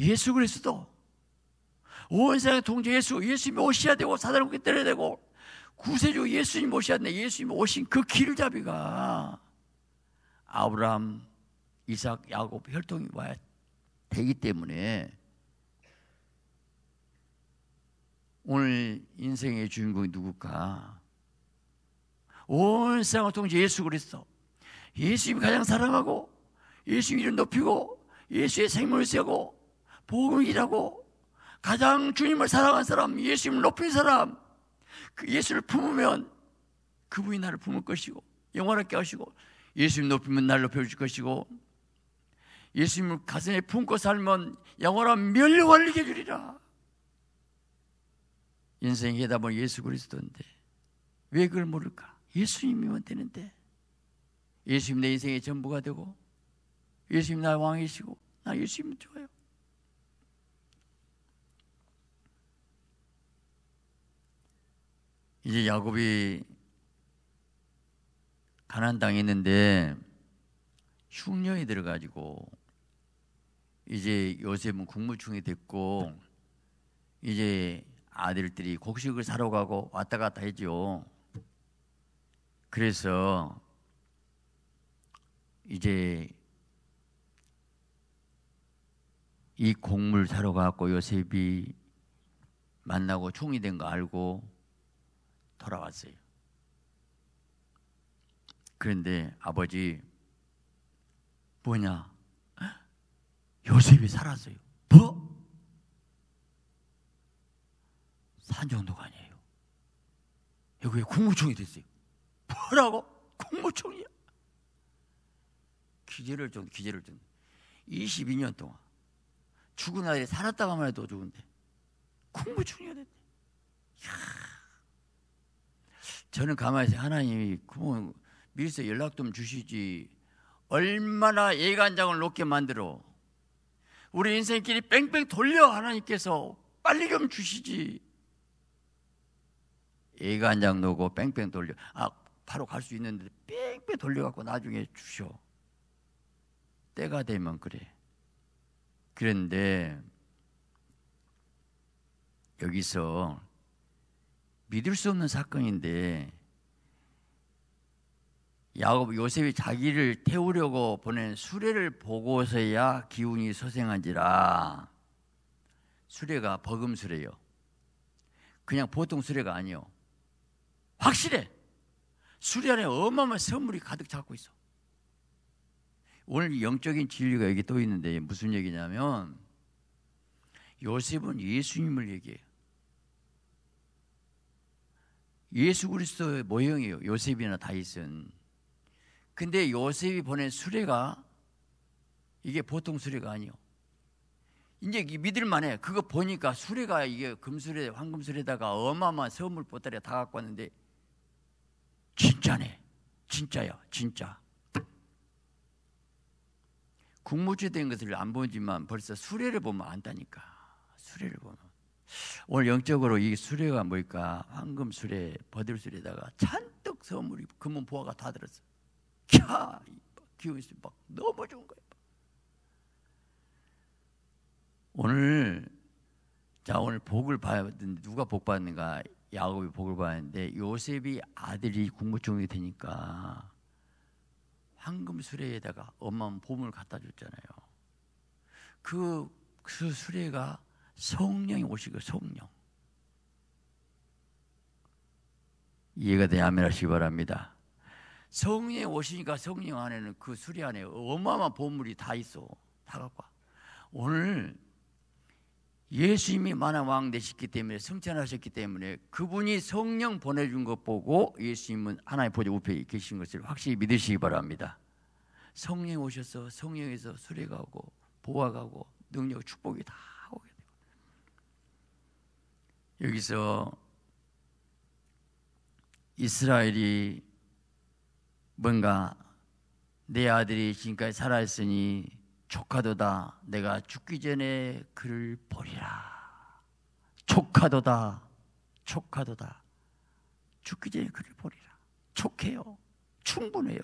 예수 그리스도. 온 세상의 통제 예수, 예수님이 오셔야 되고 사단을 때려야 되고 구세주 예수님 이 오셔야 되는 예수님 이 오신 그 길잡이가 아브라함, 이삭, 야곱 혈통이 와야 되기 때문에 오늘 인생의 주인공이 누굴까? 온 세상을 통해 예수 그리스도 예수님이 가장 사랑하고 예수 이름 높이고 예수의 생명을 세고 우 복음을 일하고 가장 주님을 사랑한 사람 예수님을 높인 사람 그 예수를 품으면 그분이 나를 품을 것이고 영원하게 하시고 예수님 높이면 나를 높여줄 것이고 예수님을 가슴에 품고 살면 영원한 멸류관을 이게 주리라 인생의 해답은 예수 그리스도인데 왜 그걸 모를까? 예수님이면 되는데 예수님 내 인생의 전부가 되고 예수님 나 왕이시고 나 예수님 좋아요. 이제 야곱이 가난 당했는데 흉년이 들어가지고 이제 요셉은 국무총이 됐고 이제 아들들이 곡식을 사러 가고 왔다 갔다 했죠. 그래서 이제 이 곡물 사러 가고 요셉이 만나고 총이 된 거 알고 돌아왔어요. 그런데 아버지 뭐냐? 요셉이 살았어요. 뭐? 산 정도가 아니에요. 여기에 국무총이 됐어요. 뭐라고? 국무총리야. 기재를 좀 기재를 좀 22년 동안 죽은 아이 살았다고만 해도 좋은데 국무총리가 됐네. 이야. 저는 가만히 있어요. 하나님이 그러서 연락 좀 주시지. 얼마나 예간장을 높게 만들어. 우리 인생길이 뺑뺑 돌려 하나님께서 빨리 좀 주시지. 예간장 놓고 뺑뺑 돌려. 아 바로 갈 수 있는데 뺑뺑 돌려갖고 나중에 주셔. 때가 되면 그래. 그런데 여기서 믿을 수 없는 사건인데 야곱 요셉이 자기를 태우려고 보낸 수레를 보고서야 기운이 소생한지라 수레가 버금수레요. 그냥 보통 수레가 아니요. 확실해. 수리 안에 어마어마한 선물이 가득 잡고 있어. 오늘 영적인 진리가 여기 또 있는데 무슨 얘기냐면 요셉은 예수님을 얘기해요. 예수 그리스도의 모형이에요. 요셉이나 다윗은. 근데 요셉이 보낸 수레가 이게 보통 수레가 아니요. 이제 믿을 만해. 그거 보니까 수레가 이게 금수레, 황금수레다가 어마어마한 선물 보따리 다 갖고 왔는데 진짜네. 진짜야. 진짜. 국무주된 것을 안 보지만 벌써 수레를 보면 안다니까. 수레를 보면. 오늘 영적으로 이 수레가 뭘까? 황금 수레, 버들 수레다가 잔뜩 선물이 금은 보화가 다 들었어. 캬! 기운이 막 너무 좋은 거야. 오늘 자 오늘 복을 받는 누가 복 받는가? 야곱이 복을 받았는데 요셉이 아들이 국무총리 되니까 황금 수레에다가 엄마는 보물 갖다 줬잖아요. 그, 그 수레가 성령이 오시고 성령. 이해가 돼야 아멘하시기 바랍니다. 성령이 오시니까 성령 안에는 그 수리 안에 어마어마한 보물이 다 있어. 다 갖고 와. 오늘 예수님이 만왕 왕 되셨기 때문에 승천하셨기 때문에 그분이 성령 보내준 것 보고 예수님은 하나의 보좌 우편에 계신 것을 확실히 믿으시기 바랍니다. 성령 오셔서 성령에서 수리가고 보호가고 능력 축복이 다 오게 되고 여기서 이스라엘이 뭔가 내 아들이 지금까지 살아있으니 조카도다 내가 죽기 전에 그를 버리라 조카도다 조카도다 죽기 전에 그를 버리라 촉해요 충분해요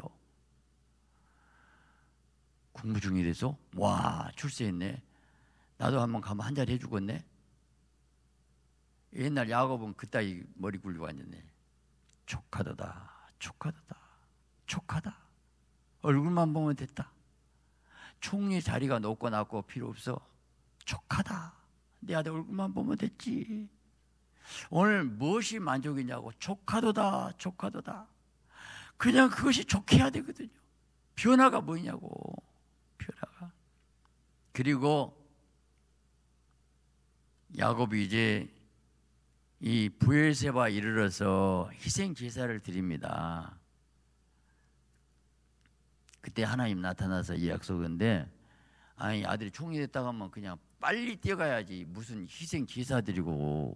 공부 중이 돼서 와 출세했네 나도 한번 가면 한 자리 해주겠네 옛날 야곱은 그따위 머리 굴리고 앉았네 조카도다 조카도다 조카다 얼굴만 보면 됐다 총리 자리가 높고 낮고 필요 없어. 촉하다. 내 아들 얼굴만 보면 됐지. 오늘 무엇이 만족이냐고 촉하도다, 촉하도다. 그냥 그것이 촉해야 되거든요. 변화가 뭐냐고 변화가. 그리고 야곱이 이제 이 부엘세바 이르러서 희생 제사를 드립니다. 그때 하나님 나타나서 이 약속인데 아니 아들이 총리 됐다고 하면 그냥 빨리 뛰어가야지 무슨 희생 기사들이고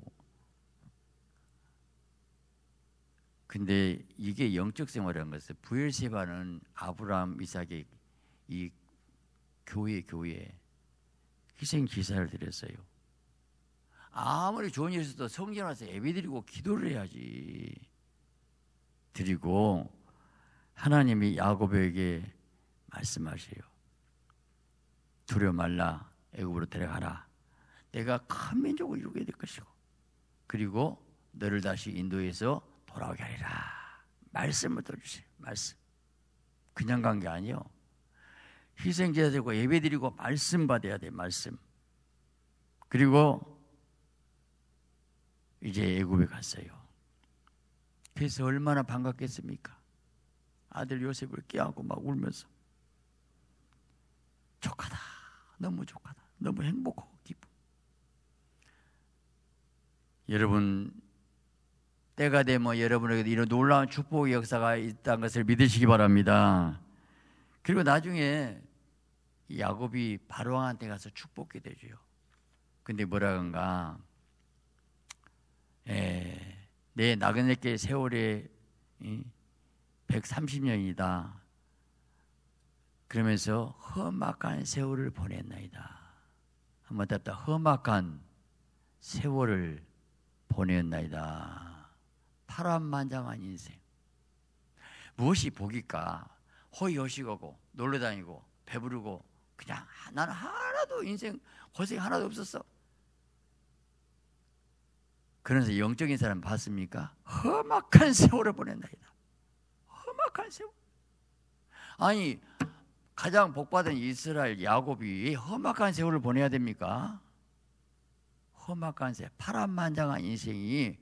근데 이게 영적 생활이란 것은 부엘세바는 아브라함 이삭의 이 교회 교회 희생 기사를 드렸어요. 아무리 좋은 일 있어도 성전 와서 예배드리고 기도를 해야지. 드리고 하나님이 야곱에게 말씀하세요. 두려 말라 애굽으로 데려가라. 내가 큰 민족을 이루게 될 것이고 그리고 너를 다시 인도해서 돌아오게 하리라. 말씀을 더 주세요. 말씀. 그냥 간 게 아니요. 희생제가 되고 예배드리고 말씀 받아야 돼. 말씀. 그리고 이제 애굽에 갔어요. 그래서 얼마나 반갑겠습니까? 아들 요셉을 깨하고 막 울면서 족하다. 너무 족하다. 너무 행복하고 기쁘. 여러분 때가 되면 여러분에게 이런 놀라운 축복의 역사가 있다는 것을 믿으시기 바랍니다. 그리고 나중에 야곱이 바로왕한테 가서 축복이 되죠. 근데 뭐라 그런가? 에, 예, 내 나그네께 세월이 130년이다. 그러면서 험악한 세월을 보냈나이다. 한번 답다 험악한 세월을 보냈나이다. 파란만장한 인생. 무엇이 복일까? 허위허식하고 놀러다니고 배부르고 그냥 나 하나도 인생 고생 하나도 없었어. 그래서 영적인 사람 봤습니까? 험악한 세월을 보낸다이다. 험악한 세월. 아니 가장 복받은 이스라엘 야곱이 험악한 세월을 보내야 됩니까? 험악한 세, 파란만장한 인생이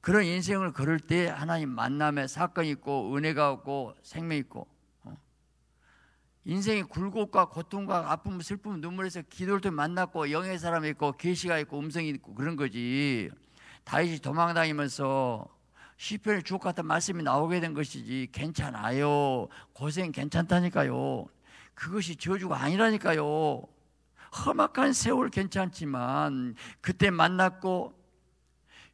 그런 인생을 걸을 때 하나님 만남에 사건이 있고 은혜가 없고 생명이 있고 어? 인생이 굴곡과 고통과 아픔, 슬픔, 눈물에서 기도를 통해 만났고 영의 사람이 있고 계시가 있고 음성이 있고 그런 거지 다윗이 도망다니면서 시편의 주옥 같은 말씀이 나오게 된 것이지 괜찮아요. 고생 괜찮다니까요. 그것이 저주가 아니라니까요. 험악한 세월 괜찮지만 그때 만났고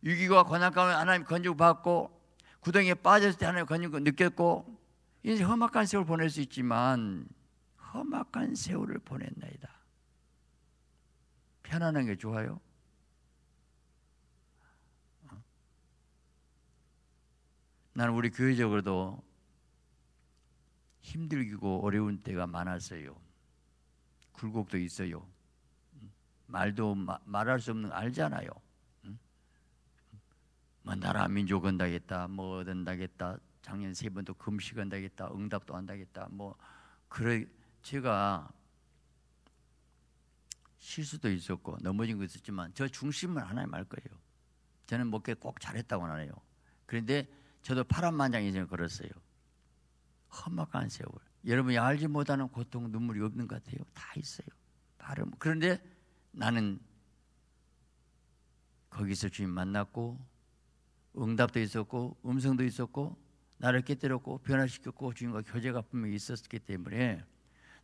유기와 고난 가운데 하나님 건지고받고 구덩이에 빠졌을 때 하나님 건고 느꼈고 이제 험악한 세월 보낼 수 있지만 험악한 세월을 보냈나이다. 편안한 게 좋아요. 나는 우리 교회적으로도 힘들고 어려운 때가 많았어요. 굴곡도 있어요. 말도 마, 말할 수 없는 거 알잖아요. 뭐 나라 민족 건다겠다, 뭐 얻은다겠다, 작년 세 번도 금식 한다겠다, 응답도 한다겠다, 뭐 그래 제가 실수도 있었고 넘어진 거 있었지만 저중심을하나에말 거예요. 저는 목회 뭐 꼭 잘했다고는 안 해요. 그런데 저도 파란만장이지만 걸었어요. 험악한 세월. 여러분이 알지 못하는 고통, 눈물이 없는 것 같아요. 다 있어요. 발음. 그런데 나는 거기서 주님 만났고 응답도 있었고 음성도 있었고 나를 깨뜨렸고 변화시켰고 주님과 교제가 분명히 있었기 때문에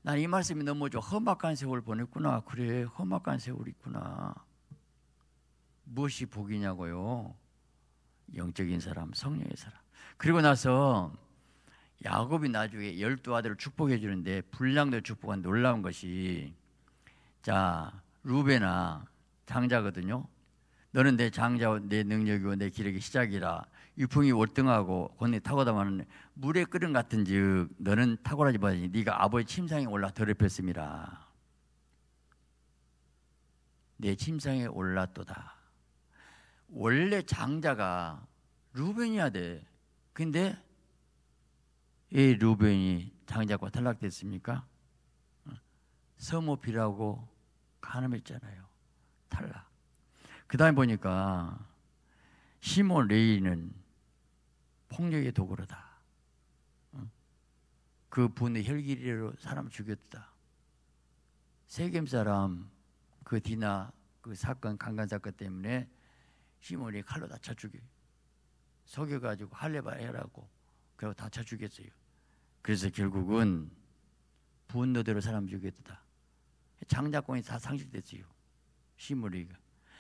난 이 말씀이 너무 좀 험악한 세월 보냈구나 그래 험악한 세월이 있구나 무엇이 복이냐고요 영적인 사람, 성령의 사람. 그리고 나서 야곱이 나중에 열두 아들을 축복해 주는데 불량도 축복한 놀라운 것이 자 루베나 장자거든요. 너는 내 장자와 내 능력이고 내 기력의 시작이라 유풍이 월등하고 권이 탁월하면 물의 끓음 같은즉 너는 탁월하지 못하니 네가 아버지 침상에 올라 더럽혔습니다. 내 침상에 올랐도다. 원래 장자가 루벤이야 돼. 근데 이 루벤이 장자과 탈락됐습니까? 서모비라고 가늠했잖아요. 탈락. 그 다음에 보니까 시몬 레이는 폭력의 도구로다. 그 분의 혈기로 사람 죽였다. 세겜 사람 그 디나 그 사건 강간 사건 때문에 시몬이 칼로 다쳐 죽여 속여가지고 할래바 해라고 결국 다쳐 죽였어요 그래서 결국은 분노대로 사람 죽였다 장자권이 다 상실됐어요 시므리가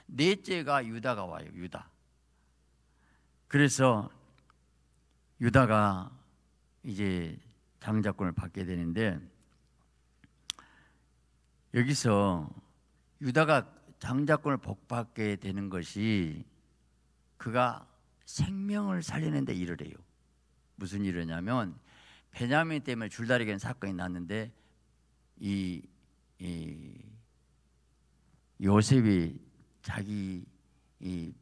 넷째가 유다가 와요 유다 그래서 유다가 이제 장자권을 받게 되는데 여기서 유다가 장자권을 복받게 되는 것이 그가 생명을 살리는 데 일을 해요. 무슨 일이냐면 베냐민 때문에 줄다리기한 사건이 났는데 이, 이 요셉이 자기 이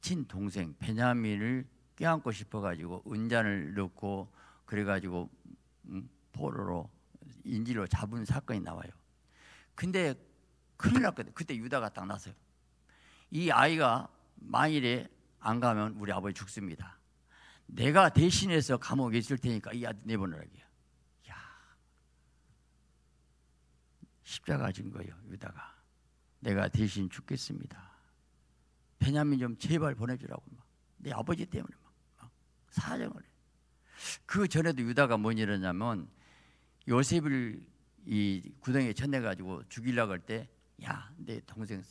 친동생 베냐민을 껴안고 싶어가지고 은잔을 넣고 그래가지고 음, 포로로 인질로 잡은 사건이 나와요. 근데 큰일 났거든. 그때 유다가 딱 났어요. 이 아이가 만일에 안 가면 우리 아버지 죽습니다. 내가 대신해서 감옥에 있을 테니까 이 아들 내보내라고. 야 십자가 진 거예요 유다가. 내가 대신 죽겠습니다. 베냐민 좀 제발 보내주라고 막. 내 아버지 때문에 막, 막 사정을 해. 그 전에도 유다가 뭔일었냐면 요셉을 이 구덩이에 쳐내가지고 죽이려고 할 때 야 내 동생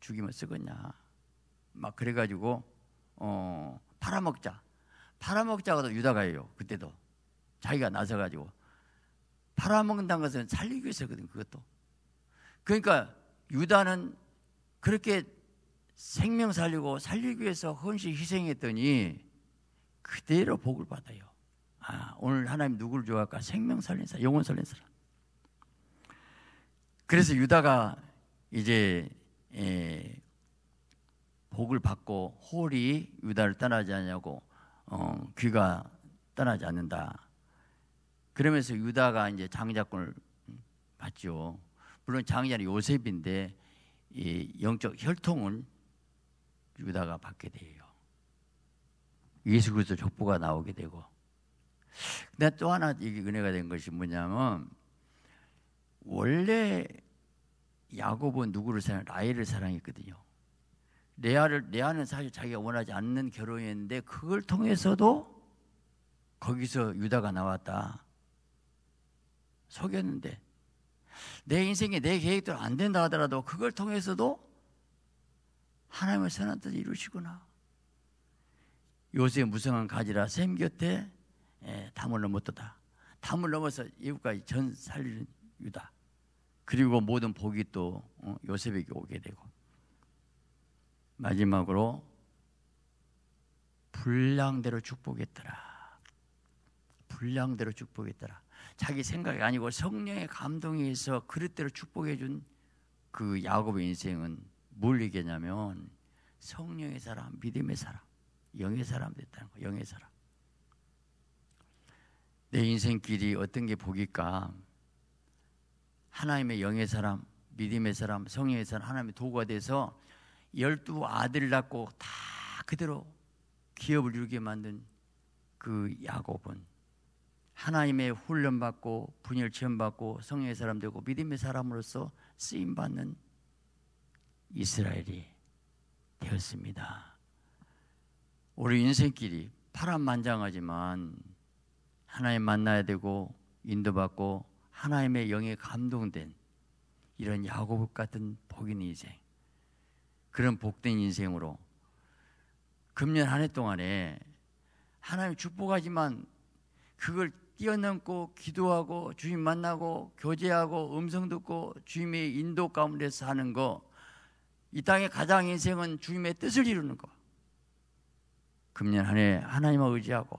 죽이면 쓰겠냐 막 그래가지고 어 팔아먹자 팔아먹자고도 유다가예요 그때도 자기가 나서가지고 팔아먹는다는 것은 살리기 위해서거든 그것도 그러니까 유다는 그렇게 생명 살리고 살리기 위해서 헌신 희생했더니 그대로 복을 받아요 아 오늘 하나님 누구를 좋아할까 생명 살린 사람 영혼 살린 사람 그래서 유다가 이제 에, 복을 받고 홀이 유다를 떠나지 않냐고 어, 귀가 떠나지 않는다. 그러면서 유다가 이제 장자권을 받죠. 물론 장자는 요셉인데 이 영적 혈통은 유다가 받게 돼요. 예수 그리스도 족보가 나오게 되고. 근데 또 하나 이게 은혜가 된 것이 뭐냐면 원래 야곱은 누구를 사랑? 라헬을 사랑했거든요. 레아를 레아는 사실 자기가 원하지 않는 결혼이었는데 그걸 통해서도 거기서 유다가 나왔다. 속였는데 내 인생에 내 계획대로 안 된다 하더라도 그걸 통해서도 하나님을 선한 뜻 이루시구나. 요새 무성한 가지라 샘 곁에 예, 담을 넘었다. 담을 넘어서 이웃까지 전 살리는 유다. 그리고 모든 복이 또 어, 요셉에게 오게 되고 마지막으로 불량대로 축복했더라. 불량대로 축복했더라. 자기 생각이 아니고 성령의 감동에 의해서 그릇대로 축복해 준 그 야곱의 인생은 뭘 얘기냐면 성령의 사람, 믿음의 사람, 영의 사람 됐다는 거. 영의 사람. 내 인생 길이 어떤 게 복일까? 하나님의 영의 사람, 믿음의 사람, 성령의 사람, 하나님의 도구가 돼서 열두 아들 낳고 다 그대로 기업을 이루게 만든 그 야곱은 하나님의 훈련받고 분열 체험받고 성령의 사람 되고 믿음의 사람으로서 쓰임 받는 이스라엘이 되었습니다. 우리 인생길이 파란만장하지만 하나님 만나야 되고 인도받고 하나님의 영에 감동된 이런 야곱 같은 복인 인생. 그런 복된 인생으로 금년 한 해 동안에 하나님 축복하지만 그걸 뛰어넘고 기도하고 주님 만나고 교제하고 음성 듣고 주님의 인도 가운데 서하는거 이 땅의 가장 인생은 주님의 뜻을 이루는 거 금년 한 해 하나님을 의지하고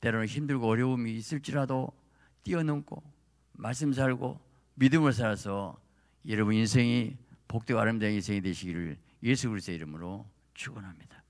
때로는 힘들고 어려움이 있을지라도 뛰어넘고 말씀 살고 믿음을 살아서 여러분 인생이 복되고 아름다운 인생이 되시기를 예수 그리스도의 이름으로 축원합니다.